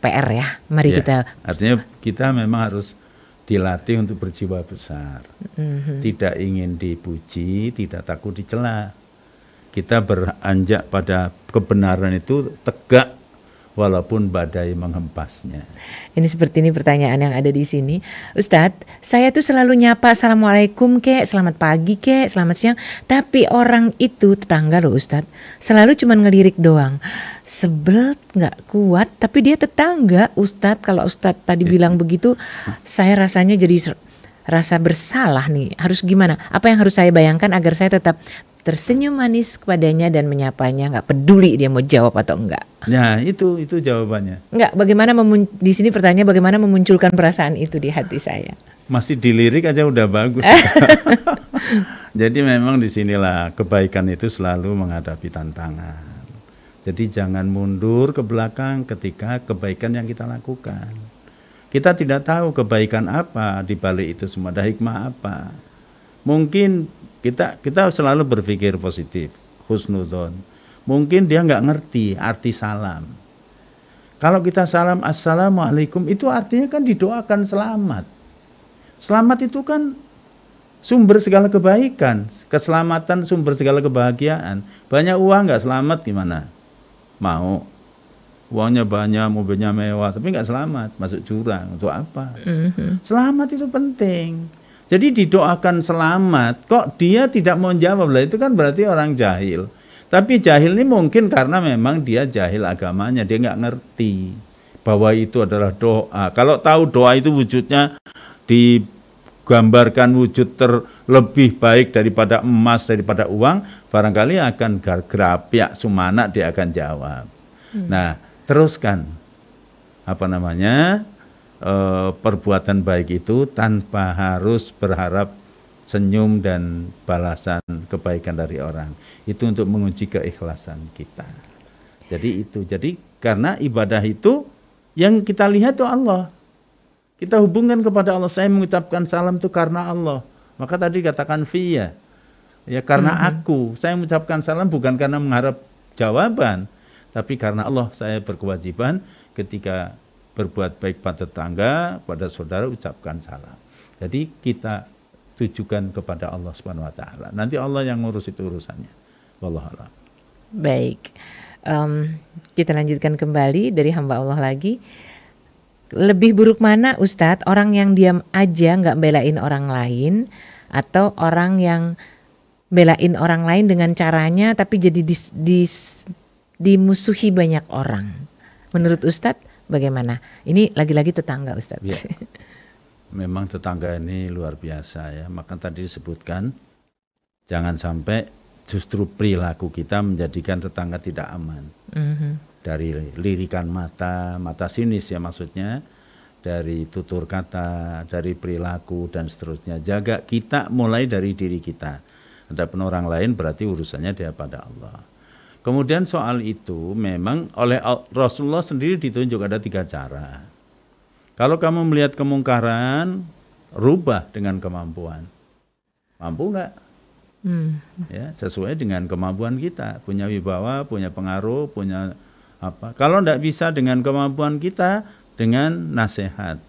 PR ya. Mari ya, kita Artinya kita memang harus dilatih untuk berjiwa besar. Mm -hmm. Tidak ingin dipuji, tidak takut dicela kita beranjak pada kebenaran itu tegak walaupun badai menghempasnya. Ini seperti ini pertanyaan yang ada di sini. Ustadz, saya tuh selalu nyapa Assalamualaikum kek, selamat pagi kek, selamat siang. Tapi orang itu tetangga loh Ustadz, selalu cuma ngelirik doang. Sebel nggak kuat, tapi dia tetangga Ustadz. Kalau Ustadz tadi iya. bilang begitu, saya rasanya jadi rasa bersalah nih. Harus gimana? Apa yang harus saya bayangkan agar saya tetap tersenyum manis kepadanya dan menyapanya nggak peduli dia mau jawab atau enggak. Nah itu itu jawabannya. Nggak bagaimana memun di sini pertanyaan bagaimana memunculkan perasaan itu di hati saya. Masih dilirik aja udah bagus. Jadi memang disinilah kebaikan itu selalu menghadapi tantangan. Jadi jangan mundur ke belakang ketika kebaikan yang kita lakukan. Kita tidak tahu kebaikan apa di balik itu semua, ada hikmah apa. Mungkin kita kita selalu berpikir positif husnudon mungkin dia nggak ngerti arti salam kalau kita salam assalamualaikum itu artinya kan didoakan selamat selamat itu kan sumber segala kebaikan keselamatan sumber segala kebahagiaan banyak uang nggak selamat gimana mau uangnya banyak mobilnya mewah tapi nggak selamat masuk jurang untuk apa mm -hmm. selamat itu penting jadi didoakan selamat, kok dia tidak mau jawab lah itu kan berarti orang jahil. Tapi jahil ini mungkin karena memang dia jahil agamanya, dia nggak ngerti bahwa itu adalah doa. Kalau tahu doa itu wujudnya digambarkan wujud terlebih baik daripada emas, daripada uang, barangkali akan ya sumana dia akan jawab. Hmm. Nah, teruskan apa namanya? Eh, perbuatan baik itu tanpa harus berharap senyum dan balasan kebaikan dari orang. Itu untuk menguji keikhlasan kita. Jadi itu. Jadi karena ibadah itu yang kita lihat itu Allah. Kita hubungkan kepada Allah. Saya mengucapkan salam itu karena Allah. Maka tadi katakan via ya. ya karena hmm. aku. Saya mengucapkan salam bukan karena mengharap jawaban. Tapi karena Allah saya berkewajiban ketika berbuat baik pada tetangga, pada saudara ucapkan salam. Jadi kita tujukan kepada Allah Subhanahu wa taala. Nanti Allah yang ngurus itu urusannya. Wallahu a'lam. Baik. Um, kita lanjutkan kembali dari hamba Allah lagi. Lebih buruk mana Ustadz orang yang diam aja nggak belain orang lain atau orang yang belain orang lain dengan caranya tapi jadi dis, dis, dimusuhi banyak orang. Menurut Ustadz bagaimana? Ini lagi-lagi tetangga Ustaz. Ya. Memang tetangga ini luar biasa ya. Maka tadi disebutkan jangan sampai justru perilaku kita menjadikan tetangga tidak aman. Mm-hmm. Dari lirikan mata, mata sinis ya maksudnya, dari tutur kata, dari perilaku dan seterusnya. Jaga kita mulai dari diri kita. Ada pun orang lain berarti urusannya dia pada Allah. Kemudian soal itu memang oleh Rasulullah sendiri ditunjuk ada tiga cara. Kalau kamu melihat kemungkaran, rubah dengan kemampuan. Mampu nggak? Hmm. Ya, sesuai dengan kemampuan kita. Punya wibawa, punya pengaruh, punya apa. Kalau enggak bisa dengan kemampuan kita, dengan nasihat.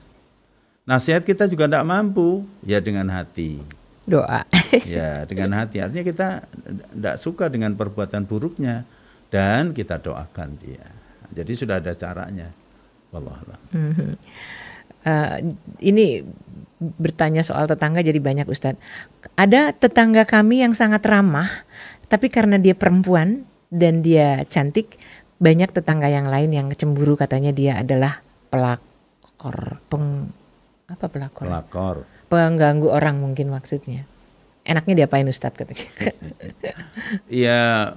Nasihat kita juga tidak mampu, ya dengan hati doa. ya, dengan hati. Artinya kita tidak suka dengan perbuatan buruknya dan kita doakan dia. Jadi sudah ada caranya. Wallahualam. Mm -hmm. uh, eh, ini bertanya soal tetangga jadi banyak Ustadz. Ada tetangga kami yang sangat ramah, tapi karena dia perempuan dan dia cantik, banyak tetangga yang lain yang cemburu katanya dia adalah pelakor, peng apa pelakor? Pelakor pengganggu orang mungkin maksudnya. Enaknya diapain Ustadz ketika Iya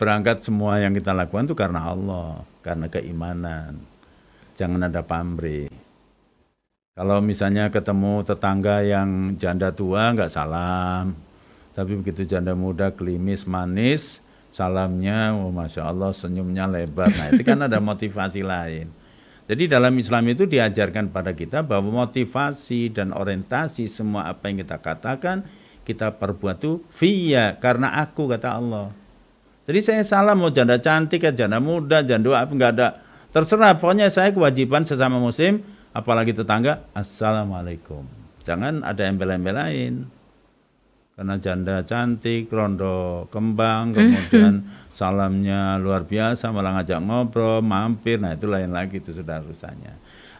berangkat semua yang kita lakukan itu karena Allah, karena keimanan. Jangan ada pamrih. Kalau misalnya ketemu tetangga yang janda tua nggak salam, tapi begitu janda muda klimis manis, salamnya, oh masya Allah senyumnya lebar. Nah itu kan ada motivasi lain. Jadi dalam Islam itu diajarkan pada kita bahwa motivasi dan orientasi semua apa yang kita katakan kita perbuat itu via karena aku kata Allah. Jadi saya salah mau janda cantik, janda muda, janda apa nggak ada terserah. Pokoknya saya kewajiban sesama muslim, apalagi tetangga, assalamualaikum. Jangan ada embel-embel lain. Karena janda cantik, rondo kembang, kemudian salamnya luar biasa, malah ngajak ngobrol, mampir, nah itu lain lagi itu sudah urusannya.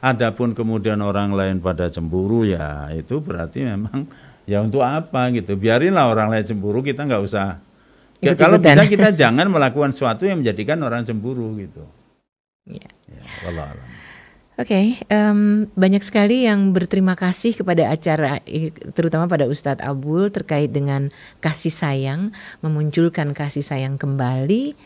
Adapun kemudian orang lain pada cemburu ya itu berarti memang ya untuk apa gitu. Biarinlah orang lain cemburu kita nggak usah. ya, kalau bisa kita jangan melakukan sesuatu yang menjadikan orang cemburu gitu. Iya. Ya. ya Allah. Oke, okay, um, banyak sekali yang berterima kasih kepada acara, terutama pada Ustadz Abul terkait dengan kasih sayang, memunculkan kasih sayang kembali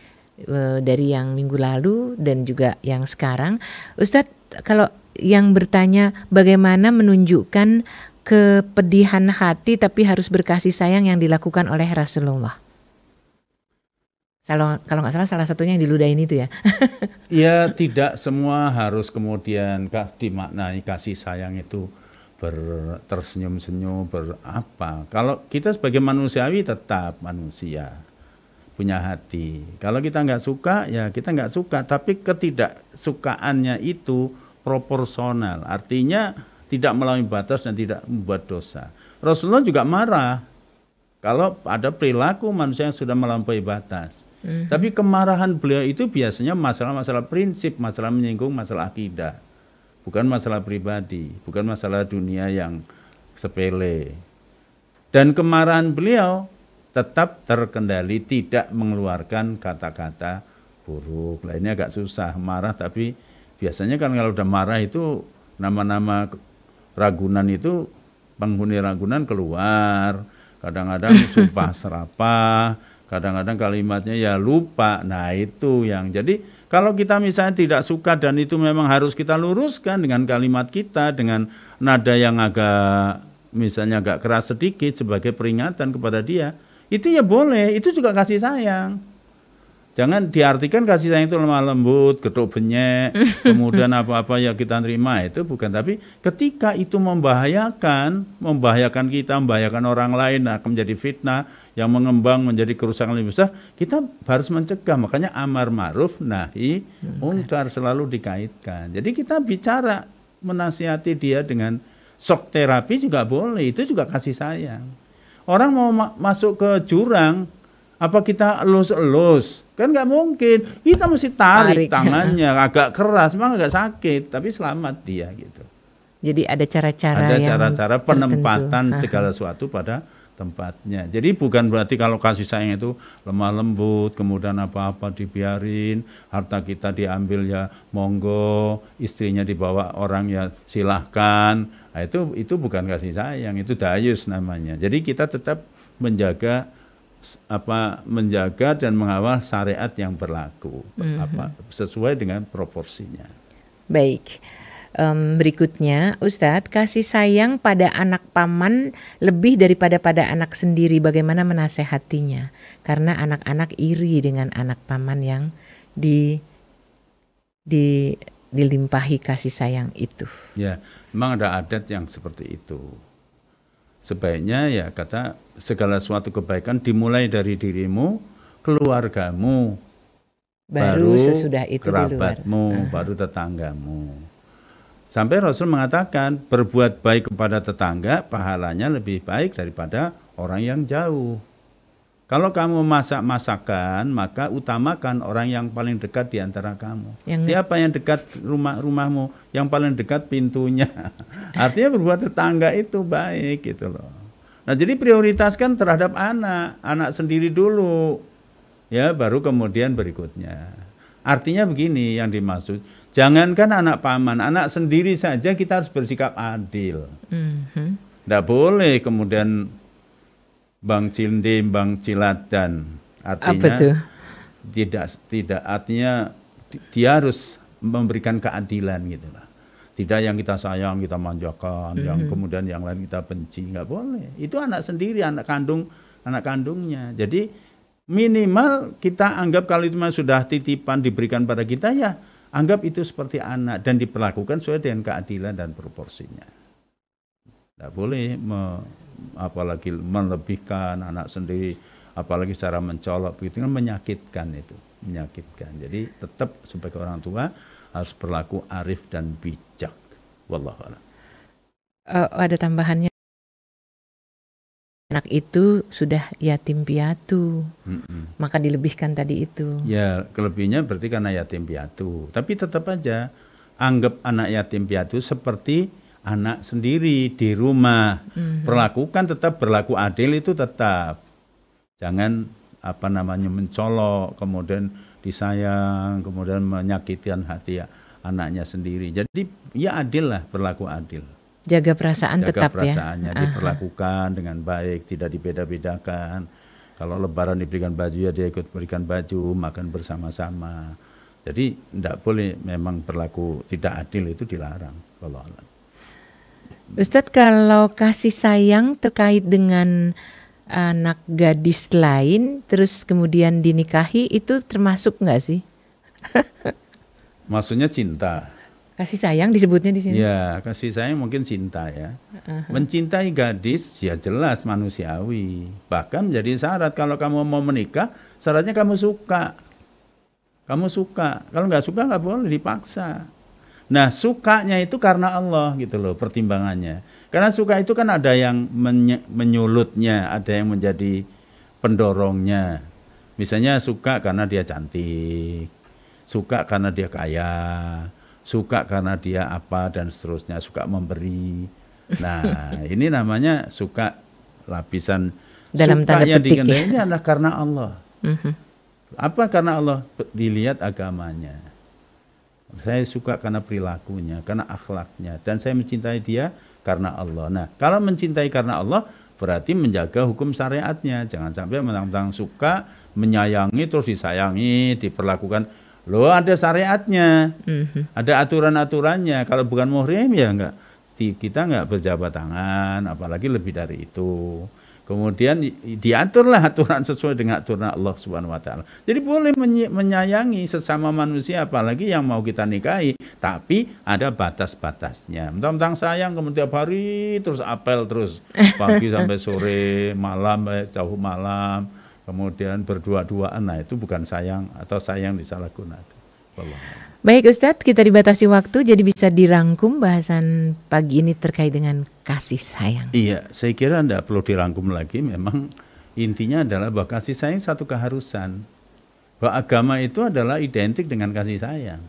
uh, dari yang minggu lalu dan juga yang sekarang. Ustadz, kalau yang bertanya bagaimana menunjukkan kepedihan hati tapi harus berkasih sayang yang dilakukan oleh Rasulullah. Kalau nggak salah salah satunya yang diludahin itu ya. Ya tidak semua harus kemudian dimaknai kasih sayang itu ber, tersenyum-senyum berapa. Kalau kita sebagai manusiawi tetap manusia punya hati. Kalau kita nggak suka ya kita nggak suka. Tapi ketidaksukaannya itu proporsional. Artinya tidak melalui batas dan tidak membuat dosa. Rasulullah juga marah kalau ada perilaku manusia yang sudah melampaui batas. Mhm. Tapi kemarahan beliau itu biasanya masalah-masalah prinsip, masalah menyinggung masalah akidah. Bukan masalah pribadi, bukan masalah dunia yang sepele. Dan kemarahan beliau tetap terkendali, tidak mengeluarkan kata-kata buruk. Lainnya agak susah marah tapi biasanya kan kalau udah marah itu nama-nama Ragunan itu penghuni Ragunan keluar, kadang-kadang sumpah serapah kadang-kadang kalimatnya ya lupa. Nah, itu yang jadi kalau kita misalnya tidak suka dan itu memang harus kita luruskan dengan kalimat kita dengan nada yang agak misalnya agak keras sedikit sebagai peringatan kepada dia, itu ya boleh, itu juga kasih sayang. Jangan diartikan kasih sayang itu lemah lembut, getuk benyek, kemudian apa-apa ya kita terima itu bukan. Tapi ketika itu membahayakan, membahayakan kita, membahayakan orang lain, nah, menjadi fitnah yang mengembang menjadi kerusakan lebih besar, kita harus mencegah. Makanya amar ma'ruf nahi mungkar selalu dikaitkan. Jadi kita bicara menasihati dia dengan sok terapi juga boleh, itu juga kasih sayang. Orang mau ma masuk ke jurang, apa kita elus-elus kan nggak mungkin kita mesti tarik, tarik. tangannya agak keras memang agak sakit tapi selamat dia gitu jadi ada cara-cara ada cara-cara penempatan tertentu. segala sesuatu pada tempatnya. Jadi bukan berarti kalau kasih sayang itu lemah lembut, kemudian apa-apa dibiarin, harta kita diambil ya monggo, istrinya dibawa orang ya silahkan. Nah, itu itu bukan kasih sayang, itu dayus namanya. Jadi kita tetap menjaga apa menjaga dan mengawal syariat yang berlaku mm-hmm. apa sesuai dengan proporsinya. Baik. Um, berikutnya, Ustadz, kasih sayang pada anak paman lebih daripada pada anak sendiri. Bagaimana menasehatinya? Karena anak-anak iri dengan anak paman yang di di dilimpahi kasih sayang itu. Ya, memang ada adat yang seperti itu sebaiknya ya kata segala suatu kebaikan dimulai dari dirimu, keluargamu, baru, baru sesudah itu kerabatmu, ah. baru tetanggamu. Sampai Rasul mengatakan berbuat baik kepada tetangga pahalanya lebih baik daripada orang yang jauh. Kalau kamu masak-masakan, maka utamakan orang yang paling dekat di antara kamu. Yang... Siapa yang dekat rumah rumahmu, yang paling dekat pintunya. Artinya berbuat tetangga itu baik gitu loh. Nah, jadi prioritaskan terhadap anak, anak sendiri dulu. Ya, baru kemudian berikutnya. Artinya begini yang dimaksud, jangankan anak paman, anak sendiri saja kita harus bersikap adil. Mm -hmm. Tidak boleh kemudian Bang Cinde, Bang Ciladan. Artinya Apa itu? tidak tidak artinya dia harus memberikan keadilan gitu lah. Tidak yang kita sayang kita manjakan, mm -hmm. yang mm-hmm. kemudian yang lain kita benci, nggak boleh. Itu anak sendiri, anak kandung, anak kandungnya. Jadi minimal kita anggap kalau itu sudah titipan diberikan pada kita ya anggap itu seperti anak dan diperlakukan sesuai dengan keadilan dan proporsinya. Tidak boleh me, apalagi melebihkan anak sendiri, apalagi secara mencolok begitu kan menyakitkan itu, menyakitkan. Jadi tetap sebagai orang tua harus berlaku arif dan bijak. Wallahu Uh, ada tambahannya. Anak itu sudah yatim piatu, mm -mm. maka dilebihkan tadi itu. Ya, kelebihnya berarti karena yatim piatu. Tapi tetap aja anggap anak yatim piatu seperti anak sendiri di rumah. Mm-hmm. Perlakukan tetap berlaku adil itu tetap. Jangan apa namanya mencolok, kemudian disayang, kemudian menyakitkan hati ya, anaknya sendiri. Jadi ya adil lah, berlaku adil. Jaga perasaan Jaga tetap ya. perasaannya, ya. Jaga diperlakukan dengan baik, tidak dibeda-bedakan. Kalau lebaran diberikan baju ya dia ikut berikan baju, makan bersama-sama. Jadi tidak boleh memang berlaku tidak adil itu dilarang. Kalau Ustadz kalau kasih sayang terkait dengan anak gadis lain terus kemudian dinikahi itu termasuk nggak sih? Maksudnya cinta. Kasih sayang disebutnya di sini. Ya, kasih sayang mungkin cinta ya. Uh-huh. Mencintai gadis ya jelas manusiawi. Bahkan menjadi syarat kalau kamu mau menikah, syaratnya kamu suka. Kamu suka. Kalau nggak suka nggak boleh dipaksa. Nah, sukanya itu karena Allah gitu loh pertimbangannya. Karena suka itu kan ada yang menye menyulutnya, ada yang menjadi pendorongnya. Misalnya suka karena dia cantik, suka karena dia kaya, suka karena dia apa dan seterusnya, suka memberi. Nah, ini namanya suka lapisan dalam sukanya dikenal ya? ini adalah karena Allah. Mm -hmm. Apa karena Allah dilihat agamanya. Saya suka karena perilakunya, karena akhlaknya dan saya mencintai dia karena Allah. Nah, kalau mencintai karena Allah berarti menjaga hukum syariatnya. Jangan sampai menang-tang suka, menyayangi terus disayangi, diperlakukan Loh ada syariatnya, mm-hmm. ada aturan-aturannya. Kalau bukan muhrim ya enggak, kita enggak berjabat tangan, apalagi lebih dari itu. Kemudian diaturlah aturan sesuai dengan aturan Allah Subhanahu wa taala. Jadi boleh menyayangi sesama manusia apalagi yang mau kita nikahi, tapi ada batas-batasnya. Tentang sayang kemudian hari terus apel terus pagi sampai sore, malam eh, jauh malam, kemudian berdua-duaan. Nah, itu bukan sayang atau sayang disalahgunakan. Baik Ustadz, kita dibatasi waktu jadi bisa dirangkum bahasan pagi ini terkait dengan kasih sayang. Iya, saya kira tidak perlu dirangkum lagi memang intinya adalah bahwa kasih sayang satu keharusan. Bahwa agama itu adalah identik dengan kasih sayang.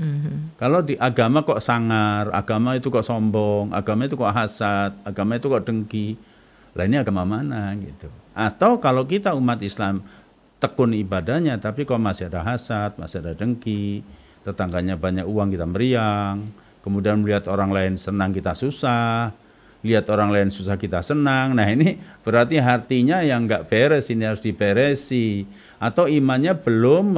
Mm-hmm. Kalau di agama kok sangar, agama itu kok sombong, agama itu kok hasad, agama itu kok dengki. lainnya agama mana gitu. Atau kalau kita umat Islam tekun ibadahnya tapi kok masih ada hasad, masih ada dengki, tetangganya banyak uang kita meriang, kemudian melihat orang lain senang kita susah, lihat orang lain susah kita senang. Nah ini berarti hatinya yang nggak beres ini harus diberesi atau imannya belum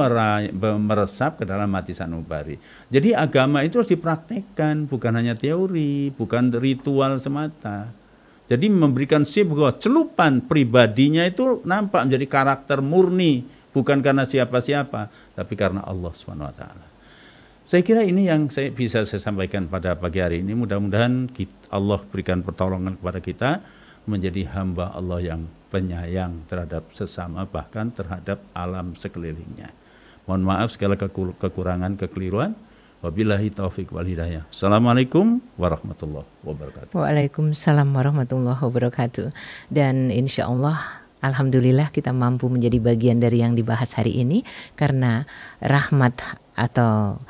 meresap ke dalam mati sanubari. Jadi agama itu harus dipraktekkan bukan hanya teori, bukan ritual semata. Jadi memberikan bahwa celupan pribadinya itu nampak menjadi karakter murni bukan karena siapa-siapa tapi karena Allah Swt. Saya kira ini yang saya bisa saya sampaikan pada pagi hari ini. Mudah-mudahan Allah berikan pertolongan kepada kita menjadi hamba Allah yang penyayang terhadap sesama bahkan terhadap alam sekelilingnya. Mohon maaf segala kekurangan, kekeliruan. Wabillahi taufik wal hidayah. Assalamualaikum warahmatullahi wabarakatuh. Waalaikumsalam warahmatullahi wabarakatuh. Dan insya Allah Alhamdulillah kita mampu menjadi bagian dari yang dibahas hari ini karena rahmat atau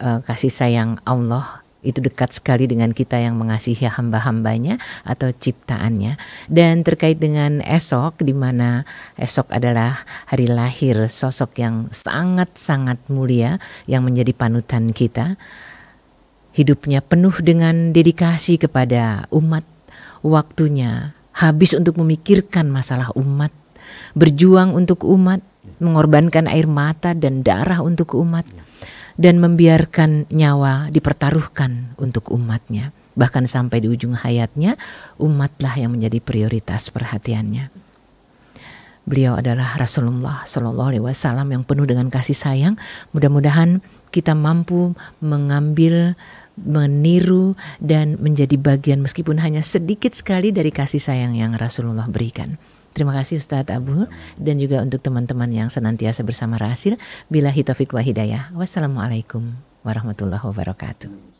uh, kasih sayang Allah itu dekat sekali dengan kita yang mengasihi hamba-hambanya atau ciptaannya. Dan terkait dengan esok, di mana esok adalah hari lahir sosok yang sangat-sangat mulia yang menjadi panutan kita. Hidupnya penuh dengan dedikasi kepada umat, waktunya habis untuk memikirkan masalah umat, berjuang untuk umat, mengorbankan air mata dan darah untuk umat. Ya dan membiarkan nyawa dipertaruhkan untuk umatnya. Bahkan sampai di ujung hayatnya, umatlah yang menjadi prioritas perhatiannya. Beliau adalah Rasulullah Shallallahu Alaihi Wasallam yang penuh dengan kasih sayang. Mudah-mudahan kita mampu mengambil, meniru dan menjadi bagian meskipun hanya sedikit sekali dari kasih sayang yang Rasulullah berikan. Terima kasih Ustadz Abu dan juga untuk teman-teman yang senantiasa bersama Rasil Bila hitofik wa hidayah. Wassalamualaikum warahmatullahi wabarakatuh.